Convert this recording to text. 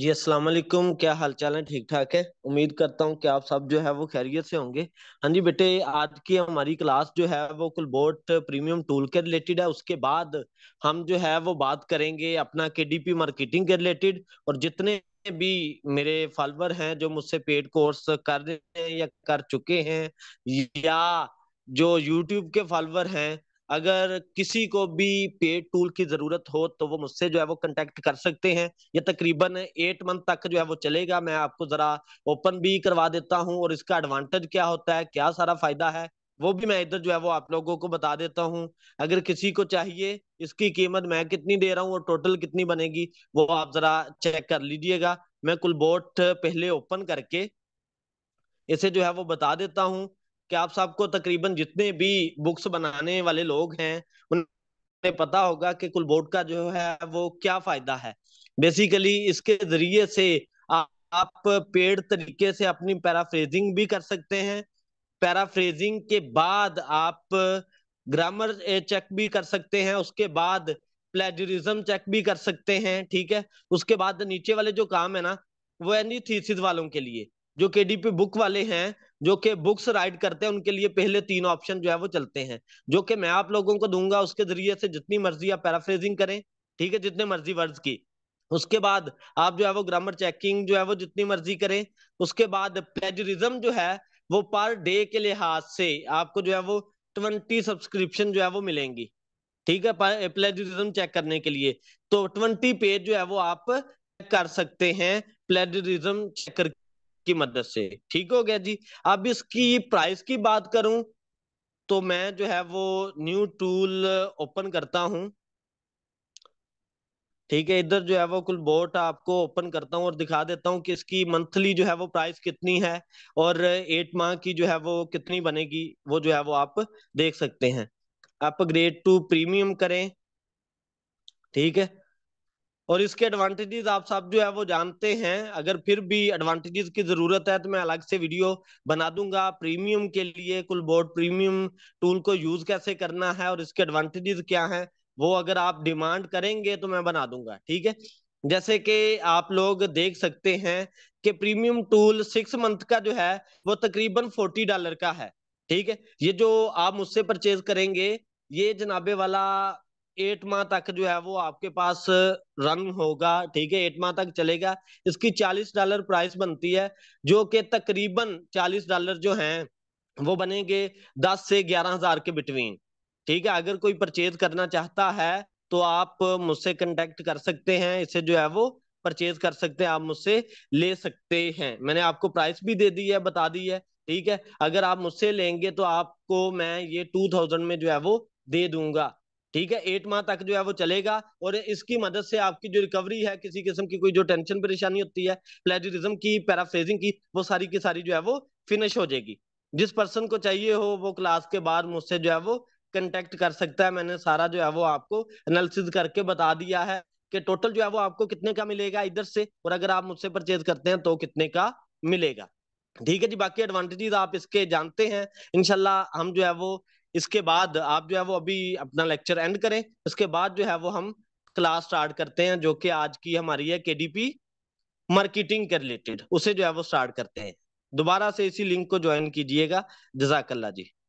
जी अस्सलाम वालेकुम क्या हाल चाल है ठीक ठाक है उम्मीद करता हूँ कि आप सब जो है वो खैरियत से होंगे हाँ जी बेटे आज की हमारी क्लास जो है वो कुलबोट प्रीमियम टूल के रिलेटेड है उसके बाद हम जो है वो बात करेंगे अपना केडीपी मार्केटिंग के रिलेटेड और जितने भी मेरे फॉलोअर हैं जो मुझसे पेड कोर्स कर रहे हैं या कर चुके हैं या जो यूट्यूब के फॉलोअर हैं अगर किसी को भी पेड टूल की जरूरत हो तो वो मुझसे जो है वो कंटेक्ट कर सकते हैं ये तकरीबन एट मंथ तक जो है वो चलेगा मैं आपको जरा ओपन भी करवा देता हूँ और इसका एडवांटेज क्या होता है क्या सारा फायदा है वो भी मैं इधर जो है वो आप लोगों को बता देता हूँ अगर किसी को चाहिए इसकी कीमत मैं कितनी दे रहा हूँ और टोटल कितनी बनेगी वो आप जरा चेक कर लीजिएगा मैं कुल बोट पहले ओपन करके इसे जो है वो बता देता हूँ कि आप सबको तकरीबन जितने भी बुक्स बनाने वाले लोग हैं उन्हें पता होगा कि कुलबोर्ड का जो है वो क्या फायदा है बेसिकली इसके जरिए से आप, आप पेड़ तरीके से अपनी पैराफ्रेजिंग भी कर सकते हैं पैराफ्रेजिंग के बाद आप ग्रामर चेक भी कर सकते हैं उसके बाद प्लेजरिज्म चेक भी कर सकते हैं ठीक है उसके बाद नीचे वाले जो काम है ना वो एनी थीसिस वालों के लिए जो के डी पी बुक वाले हैं जो कि बुक्स राइट करते हैं उनके लिए पहले तीन ऑप्शन जो है वो चलते हैं जो कि मैं आप लोगों को दूंगा उसके जरिए से जितनी मर्जी आप पैराफ्रेजिंग करें ठीक है जितने मर्जी वर्ड्स की उसके बाद आप जो है वो ग्रामर चेकिंग जो है वो जितनी मर्जी करें उसके बाद प्लेजरिज्म जो है वो पर डे के लिहाज से आपको जो है वो ट्वेंटी सब्सक्रिप्शन जो है वो मिलेंगी ठीक है प्लेजरिज्म चेक करने के लिए तो ट्वेंटी पेज जो है वो आप कर सकते हैं प्लेजरिज्म चेक करके की मदद से ठीक हो गया जी अब इसकी प्राइस की बात करूं तो मैं जो है वो न्यू टूल ओपन करता हूं ठीक है इधर जो है वो कुल बोट आपको ओपन करता हूँ और दिखा देता हूँ कि इसकी मंथली जो है वो प्राइस कितनी है और एट माह की जो है वो कितनी बनेगी वो जो है वो आप देख सकते हैं अपग्रेड टू प्रीमियम करें ठीक है और इसके एडवांटेजेस आप सब जो है वो जानते हैं अगर फिर भी एडवांटेजेस की जरूरत है तो मैं अलग से वीडियो बना दूंगा प्रीमियम के लिए कुल बोर्ड प्रीमियम टूल को यूज कैसे करना है और इसके एडवांटेजेस क्या हैं वो अगर आप डिमांड करेंगे तो मैं बना दूंगा ठीक है जैसे कि आप लोग देख सकते हैं कि प्रीमियम टूल सिक्स मंथ का जो है वो तकरीबन फोर्टी डॉलर का है ठीक है ये जो आप मुझसे परचेज करेंगे ये जनाबे वाला एट माह तक जो है वो आपके पास रन होगा ठीक है एट माह तक चलेगा इसकी चालीस डॉलर प्राइस बनती है जो कि तकरीबन चालीस डॉलर जो हैं वो बनेंगे दस से ग्यारह हजार के बिटवीन ठीक है अगर कोई परचेज करना चाहता है तो आप मुझसे कंटेक्ट कर सकते हैं इसे जो है वो परचेज कर सकते हैं आप मुझसे ले सकते हैं मैंने आपको प्राइस भी दे दी है बता दी है ठीक है अगर आप मुझसे लेंगे तो आपको मैं ये टू थाउजेंड में जो है वो दे दूंगा ठीक है एट माह तक जो है वो चलेगा और इसकी मदद से आपकी जो रिकवरी है किसी किस्म की कोई जो टेंशन परेशानी होती है प्लेजरिज्म की पैराफ्रेजिंग की वो सारी की सारी जो है वो फिनिश हो जाएगी जिस पर्सन को चाहिए हो वो क्लास के बाद मुझसे जो है वो कंटेक्ट कर सकता है मैंने सारा जो है वो आपको एनालिसिस करके बता दिया है कि टोटल जो है वो आपको कितने का मिलेगा इधर से और अगर आप मुझसे परचेज करते हैं तो कितने का मिलेगा ठीक है जी बाकी एडवांटेजेस आप इसके जानते हैं इनशाला हम जो है वो इसके बाद आप जो है वो अभी अपना लेक्चर एंड करें उसके बाद जो है वो हम क्लास स्टार्ट करते हैं जो कि आज की हमारी है केडीपी मार्केटिंग के रिलेटेड उसे जो है वो स्टार्ट करते हैं दोबारा से इसी लिंक को ज्वाइन कीजिएगा जजाकल्ला जी